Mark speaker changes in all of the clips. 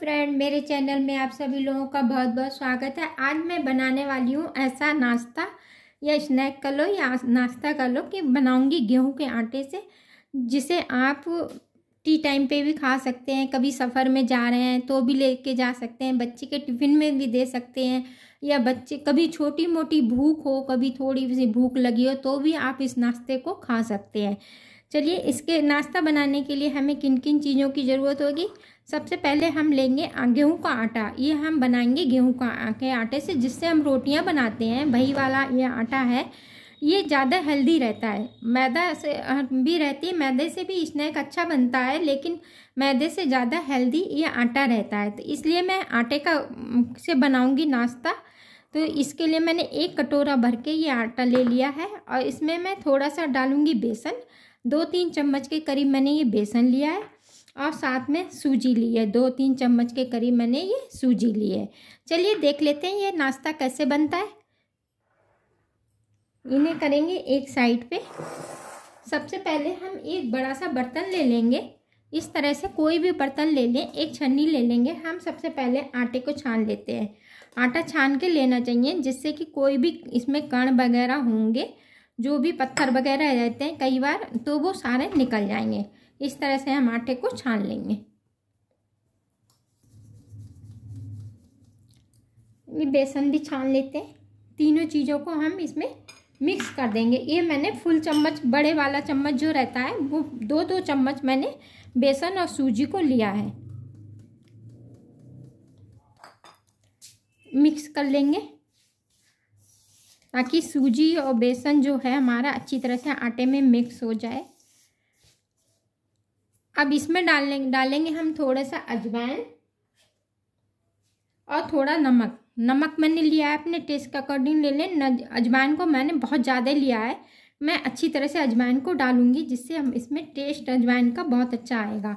Speaker 1: friend मेरे channel में आप सभी लोगों का बहुत बहुत स्वागत है आज मैं बनाने वाली हूँ ऐसा नाश्ता या स्नैक कर लो या नाश्ता कर लो कि बनाऊँगी गेहूँ के आटे से जिसे आप टी टाइम पे भी खा सकते हैं कभी सफ़र में जा रहे हैं तो भी लेके जा सकते हैं बच्चे के टिफ़िन में भी दे सकते हैं या बच्चे कभी छोटी मोटी भूख हो कभी थोड़ी सी भूख लगी हो तो भी आप इस नाश्ते को खा सकते हैं चलिए इसके नाश्ता बनाने के लिए हमें किन किन चीज़ों की ज़रूरत होगी सबसे पहले हम लेंगे गेहूं का आटा ये हम बनाएंगे गेहूं का के आटे से जिससे हम रोटियां बनाते हैं भही वाला ये आटा है ये ज़्यादा हेल्दी रहता है मैदा से भी रहती है मैदे से भी स्नैक अच्छा बनता है लेकिन मैदे से ज़्यादा हेल्दी ये आटा रहता है तो इसलिए मैं आटे का से बनाऊँगी नाश्ता तो इसके लिए मैंने एक कटोरा भर के ये आटा ले लिया है और इसमें मैं थोड़ा सा डालूँगी बेसन दो तीन चम्मच के करीब मैंने ये बेसन लिया है और साथ में सूजी ली है दो तीन चम्मच के करीब मैंने ये सूजी ली है चलिए देख लेते हैं ये नाश्ता कैसे बनता है इन्हें करेंगे एक साइड पे सबसे पहले हम एक बड़ा सा बर्तन ले लेंगे इस तरह से कोई भी बर्तन ले लें एक छन्नी ले लेंगे हम सबसे पहले आटे को छान लेते हैं आटा छान के लेना चाहिए जिससे कि कोई भी इसमें कण वगैरह होंगे जो भी पत्थर वगैरह रहते हैं कई बार तो वो सारे निकल जाएंगे इस तरह से हम आटे को छान लेंगे ये बेसन भी छान लेते हैं तीनों चीज़ों को हम इसमें मिक्स कर देंगे ये मैंने फुल चम्मच बड़े वाला चम्मच जो रहता है वो दो दो चम्मच मैंने बेसन और सूजी को लिया है मिक्स कर लेंगे ताकि सूजी और बेसन जो है हमारा अच्छी तरह से आटे में मिक्स हो जाए अब इसमें डालने डालेंगे हम थोड़ा सा अजवाइन और थोड़ा नमक नमक मैंने लिया है अपने टेस्ट के अकॉर्डिंग ले लें अजवाइन को मैंने बहुत ज़्यादा लिया है मैं अच्छी तरह से अजवाइन को डालूंगी जिससे हम इसमें टेस्ट अजवाइन का बहुत अच्छा आएगा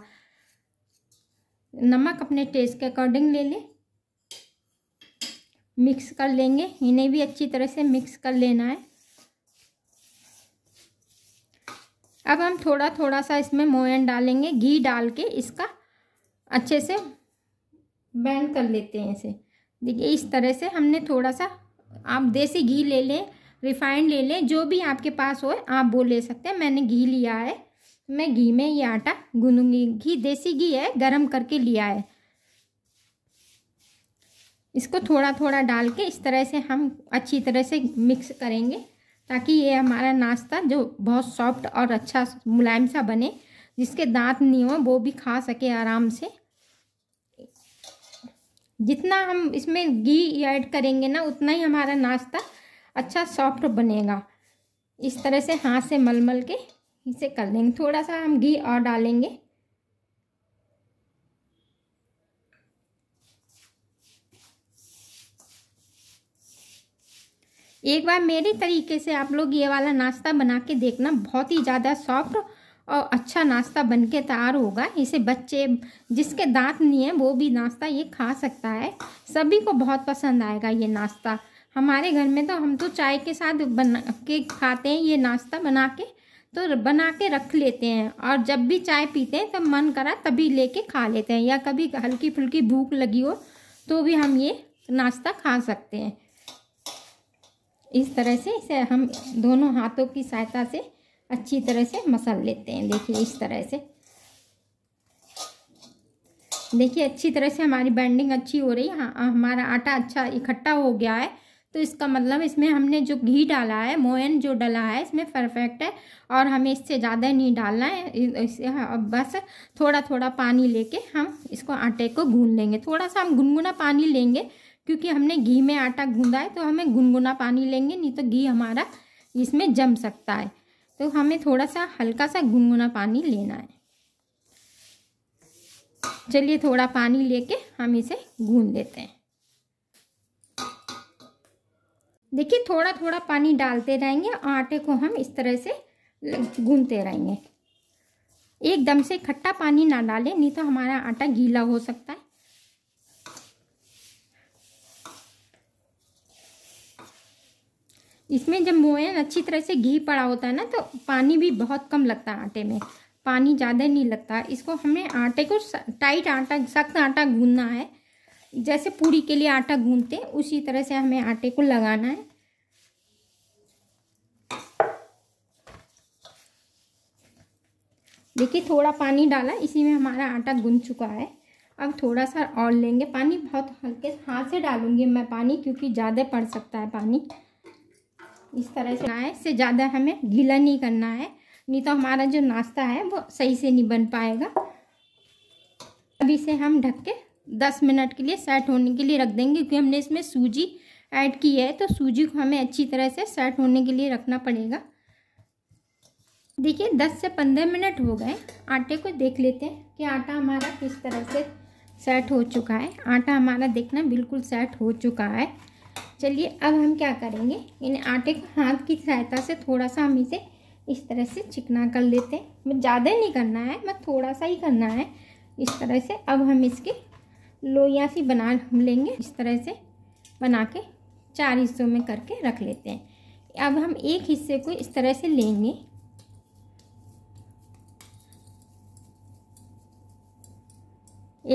Speaker 1: नमक अपने टेस्ट के अकॉर्डिंग ले लें मिक्स कर लेंगे इन्हें भी अच्छी तरह से मिक्स कर लेना है अब हम थोड़ा थोड़ा सा इसमें मोयन डालेंगे घी डाल के इसका अच्छे से बैंड कर लेते हैं इसे देखिए इस तरह से हमने थोड़ा सा आप देसी घी ले लें रिफाइंड ले लें जो भी आपके पास हो आप वो ले सकते हैं मैंने घी लिया है मैं घी में ये आटा गूंदूंगी घी देसी घी है गरम करके लिया है इसको थोड़ा थोड़ा डाल के इस तरह से हम अच्छी तरह से मिक्स करेंगे ताकि ये हमारा नाश्ता जो बहुत सॉफ्ट और अच्छा मुलायम सा बने जिसके दांत नहीं हो वो भी खा सके आराम से जितना हम इसमें घी ऐड करेंगे ना उतना ही हमारा नाश्ता अच्छा सॉफ्ट बनेगा इस तरह से हाथ से मलमल के इसे कर देंगे थोड़ा सा हम घी और डालेंगे एक बार मेरे तरीके से आप लोग ये वाला नाश्ता बना के देखना बहुत ही ज़्यादा सॉफ्ट और अच्छा नाश्ता बन के तैयार होगा इसे बच्चे जिसके दांत नहीं है वो भी नाश्ता ये खा सकता है सभी को बहुत पसंद आएगा ये नाश्ता हमारे घर में तो हम तो चाय के साथ बना के खाते हैं ये नाश्ता बना के तो बना के रख लेते हैं और जब भी चाय पीते हैं तब तो मन करा तभी लेके खा लेते हैं या कभी हल्की फुल्की भूख लगी हो तो भी हम ये नाश्ता खा सकते हैं इस तरह से इसे हम दोनों हाथों की सहायता से अच्छी तरह से मसल लेते हैं देखिए इस तरह से देखिए अच्छी तरह से हमारी बैंडिंग अच्छी हो रही है हाँ हमारा आटा अच्छा इकट्ठा हो गया है तो इसका मतलब इसमें हमने जो घी डाला है मोयन जो डाला है इसमें परफेक्ट है और हमें इससे ज़्यादा नहीं डालना है इसे हाँ, अब बस थोड़ा थोड़ा पानी लेके हम इसको आटे को गून लेंगे थोड़ा सा हम गुनगुना पानी लेंगे क्योंकि हमने घी में आटा गूंदा है तो हमें गुनगुना पानी लेंगे नहीं तो घी हमारा इसमें जम सकता है तो हमें थोड़ा सा हल्का सा गुनगुना पानी लेना है चलिए थोड़ा पानी लेके हम इसे गून देते हैं देखिए थोड़ा थोड़ा पानी डालते रहेंगे आटे को हम इस तरह से गूंदते रहेंगे एकदम से खट्टा पानी ना डालें नहीं तो हमारा आटा गीला हो सकता है इसमें जब मोयन अच्छी तरह से घी पड़ा होता है ना तो पानी भी बहुत कम लगता है आटे में पानी ज़्यादा नहीं लगता इसको हमें आटे को टाइट आटा सख्त आटा गूंदना है जैसे पूरी के लिए आटा गूंदते हैं उसी तरह से हमें आटे को लगाना है देखिए थोड़ा पानी डाला इसी में हमारा आटा गूंद चुका है अब थोड़ा सा और लेंगे पानी बहुत हल्के हाथ से डालूंगी मैं पानी क्योंकि ज़्यादा पड़ सकता है पानी इस तरह से है इससे ज़्यादा हमें गीला नहीं करना है नहीं तो हमारा जो नाश्ता है वो सही से नहीं बन पाएगा अब इसे हम ढक के दस मिनट के लिए सेट होने के लिए रख देंगे क्योंकि हमने इसमें सूजी ऐड की है तो सूजी को हमें अच्छी तरह से सेट होने के लिए रखना पड़ेगा देखिए दस से पंद्रह मिनट हो गए आटे को देख लेते हैं कि आटा हमारा किस तरह से सेट हो चुका है आटा हमारा देखना बिल्कुल सेट हो चुका है चलिए अब हम क्या करेंगे इन आटे को हाथ की सहायता से थोड़ा सा हम इसे इस तरह से चिकना कर लेते हैं ज़्यादा नहीं करना है मैं थोड़ा सा ही करना है इस तरह से अब हम इसके लोहिया सी बना लेंगे इस तरह से बना के चार हिस्सों में करके रख लेते हैं अब हम एक हिस्से को इस तरह से लेंगे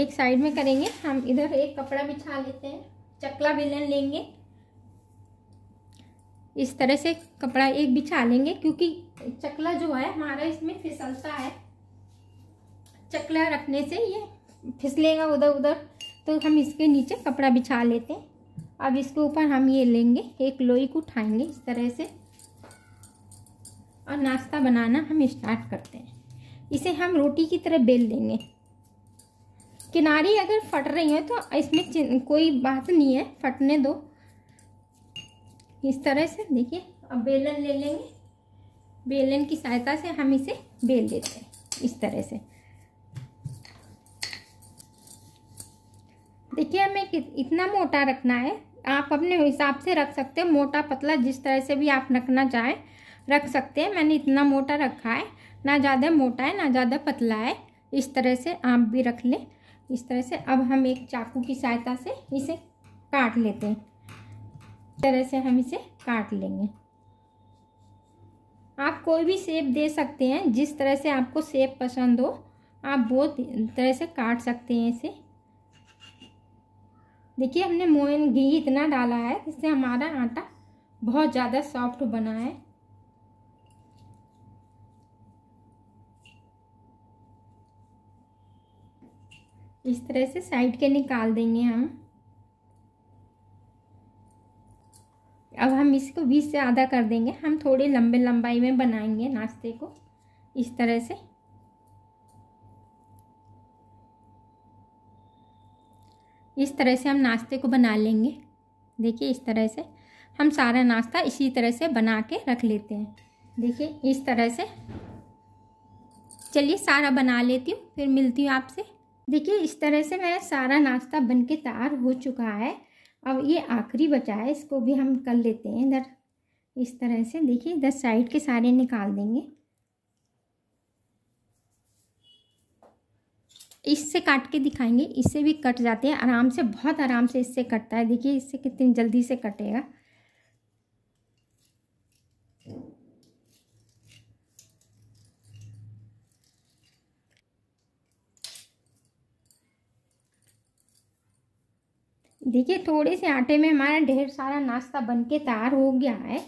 Speaker 1: एक साइड में करेंगे हम इधर एक कपड़ा बिछा लेते हैं चकला बेलन लेंगे इस तरह से कपड़ा एक बिछा लेंगे क्योंकि चकला जो है हमारा इसमें फिसलता है चकला रखने से ये फिसलेगा उधर उधर तो हम इसके नीचे कपड़ा बिछा लेते हैं अब इसके ऊपर हम ये लेंगे एक लोई को उठाएंगे इस तरह से और नाश्ता बनाना हम स्टार्ट करते हैं इसे हम रोटी की तरह बेल देंगे किनारी अगर फट रही है तो इसमें कोई बात नहीं है फटने दो इस तरह से देखिए अब बेलन ले लेंगे बेलन की सहायता से हम इसे बेल देते हैं इस तरह से देखिए हमें इतना मोटा रखना है आप अपने हिसाब से रख सकते हैं मोटा पतला जिस तरह से भी आप रखना चाहें रख सकते हैं मैंने इतना मोटा रखा है ना ज़्यादा मोटा है ना ज़्यादा पतला है इस तरह से आप भी रख लें इस तरह से अब हम एक चाकू की सहायता से इसे काट लेते हैं तरह से हम इसे काट लेंगे आप कोई भी सेप दे सकते हैं जिस तरह से आपको सेप पसंद हो आप वो तरह से काट सकते हैं इसे देखिए हमने मोइन घी इतना डाला है जिससे हमारा आटा बहुत ज़्यादा सॉफ्ट बना है इस तरह से साइड के निकाल देंगे हम अब हम इसको बीस से आधा कर देंगे हम थोड़ी लंबे लंबाई में बनाएंगे नाश्ते को इस तरह से इस तरह से हम नाश्ते को बना लेंगे देखिए इस तरह से हम सारा नाश्ता इसी तरह से बना के रख लेते हैं देखिए इस तरह से चलिए सारा बना लेती हूँ फिर मिलती हूँ आपसे देखिए इस तरह से मेरा सारा नाश्ता बन के तैयार हो चुका है अब ये आखिरी बचा है इसको भी हम कर लेते हैं इधर इस तरह से देखिए इधर साइड के सारे निकाल देंगे इससे काट के दिखाएंगे इससे भी कट जाते हैं आराम से बहुत आराम से इससे कटता है देखिए इससे कितनी जल्दी से कटेगा देखिए थोड़े से आटे में हमारा ढेर सारा नाश्ता बन के तैयार हो गया है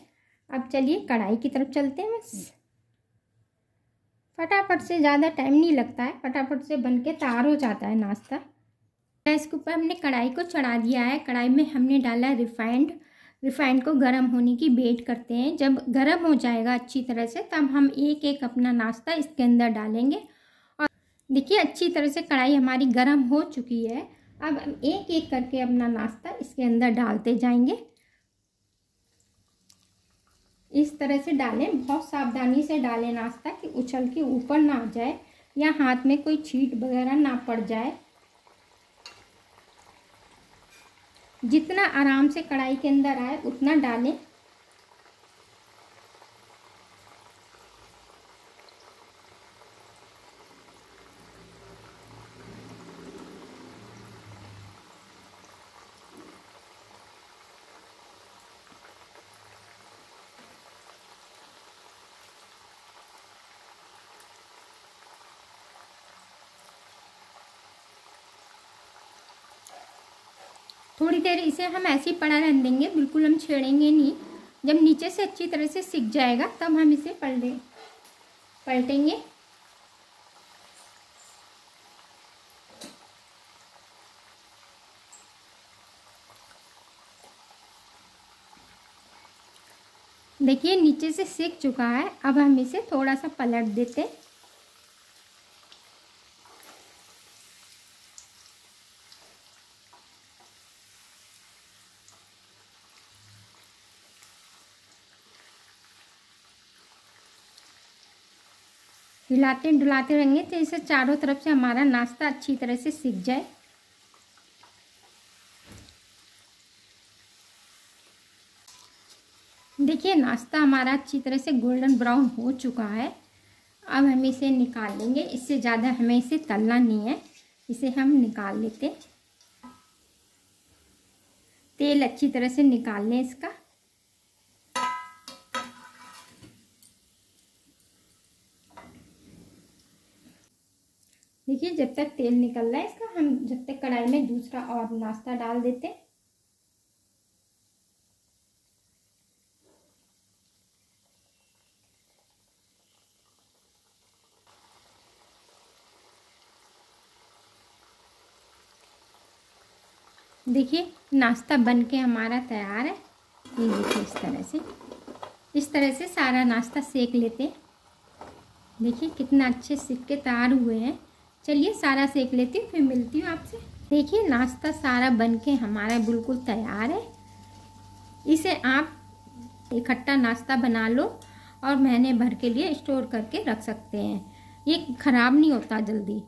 Speaker 1: अब चलिए कढ़ाई की तरफ चलते हैं बस फटाफट से ज़्यादा टाइम नहीं लगता है फटाफट से बन के तैयार हो जाता है नाश्ता गैस के ऊपर हमने कढ़ाई को चढ़ा दिया है कढ़ाई में हमने डाला रिफाइंड रिफाइंड को गर्म होने की वेट करते हैं जब गर्म हो जाएगा अच्छी तरह से तब हम एक एक अपना नाश्ता इसके अंदर डालेंगे और देखिए अच्छी तरह से कढ़ाई हमारी गर्म हो चुकी है अब हम एक एक करके अपना नाश्ता इसके अंदर डालते जाएंगे इस तरह से डालें बहुत सावधानी से डालें नाश्ता कि उछल के ऊपर ना आ जाए या हाथ में कोई छीट वगैरह ना पड़ जाए जितना आराम से कढ़ाई के अंदर आए उतना डालें थोड़ी देर इसे हम ऐसे ही पड़ा रहने देंगे बिल्कुल हम छेड़ेंगे नहीं जब नीचे से अच्छी तरह से सीख जाएगा तब हम इसे पलटे पलटेंगे देखिए नीचे से सीख चुका है अब हम इसे थोड़ा सा पलट देते हैं हिलाते डुलाते रहेंगे तो इसे चारों तरफ से हमारा नाश्ता अच्छी तरह से सीख जाए देखिए नाश्ता हमारा अच्छी तरह से गोल्डन ब्राउन हो चुका है अब हम इसे निकाल लेंगे इससे ज़्यादा हमें इसे तलना नहीं है इसे हम निकाल लेते तेल अच्छी तरह से निकाल लें इसका देखिए जब तक तेल निकल रहा है इसका हम जब तक कढ़ाई में दूसरा और नाश्ता डाल देते हैं देखिए नाश्ता बन के हमारा तैयार है ये देखिए इस तरह से इस तरह से सारा नाश्ता सेक लेते देखिए कितना अच्छे सिक्के के तैयार हुए हैं चलिए सारा सेक लेती हूँ फिर मिलती हूँ आपसे देखिए नाश्ता सारा बन के हमारा बिल्कुल तैयार है इसे आप इकट्ठा नाश्ता बना लो और महीने भर के लिए स्टोर करके रख सकते हैं ये ख़राब नहीं होता जल्दी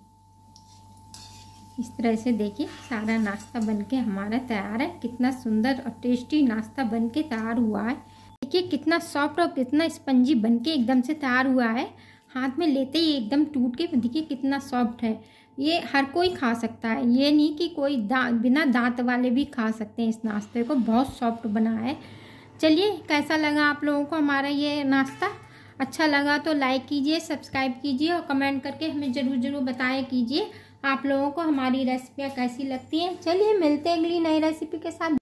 Speaker 1: इस तरह से देखिए सारा नाश्ता बनके हमारा तैयार है कितना सुंदर और टेस्टी नाश्ता बनके तैयार हुआ है देखिए कितना सॉफ्ट और कितना स्पंजी बनके एकदम से तैयार हुआ है हाथ में लेते ही एकदम टूट के देखिए कितना सॉफ्ट है ये हर कोई खा सकता है ये नहीं कि कोई दा बिना दांत वाले भी खा सकते हैं इस नाश्ते को बहुत सॉफ्ट बना है चलिए कैसा लगा आप लोगों को हमारा ये नाश्ता अच्छा लगा तो लाइक कीजिए सब्सक्राइब कीजिए और कमेंट करके हमें ज़रूर ज़रूर बताया कीजिए आप लोगों को हमारी रेसिपियाँ कैसी लगती हैं चलिए मिलते हैं अगली नई रेसिपी के साथ